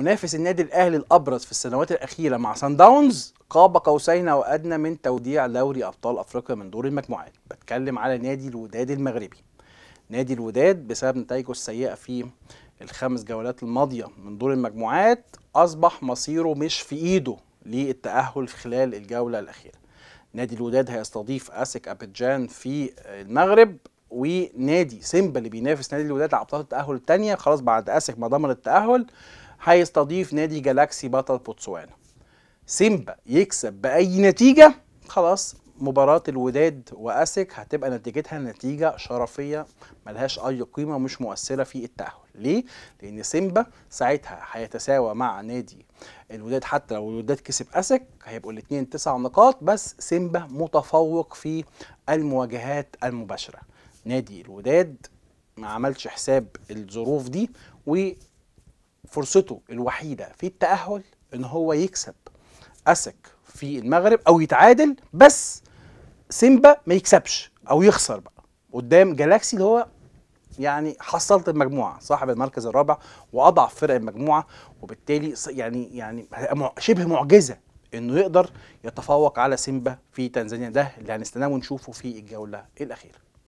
منافس النادي الاهلي الابرز في السنوات الاخيره مع سان داونز قاب قوسين او ادنى من توديع دوري ابطال افريقيا من دور المجموعات بتكلم على نادي الوداد المغربي نادي الوداد بسبب نتائجه السيئه في الخمس جولات الماضيه من دور المجموعات اصبح مصيره مش في ايده للتاهل خلال الجوله الاخيره نادي الوداد هيستضيف اسك ابيجان في المغرب ونادي سيمبا اللي بينافس نادي الوداد على ابطال التاهل الثانيه خلاص بعد اسك ما ضمن التاهل هيستضيف نادي جالاكسي بطل بوتسوانا سيمبا يكسب باي نتيجه خلاص مباراة الوداد وأسك هتبقى نتيجتها نتيجة شرفية ملهاش أي قيمة مش مؤثرة في التأهل ليه؟ لأن سيمبا ساعتها هيتساوى مع نادي الوداد حتى لو الوداد كسب أسك هيبقوا الاثنين تسع نقاط بس سيمبا متفوق في المواجهات المباشرة نادي الوداد ما عملش حساب الظروف دي فرصته الوحيده في التاهل ان هو يكسب اسك في المغرب او يتعادل بس سيمبا ما يكسبش او يخسر بقى قدام جالاكسي اللي هو يعني حصلت المجموعه صاحب المركز الرابع واضعف فرق المجموعه وبالتالي يعني يعني شبه معجزه انه يقدر يتفوق على سيمبا في تنزانيا ده اللي هنستناه ونشوفه في الجوله الاخيره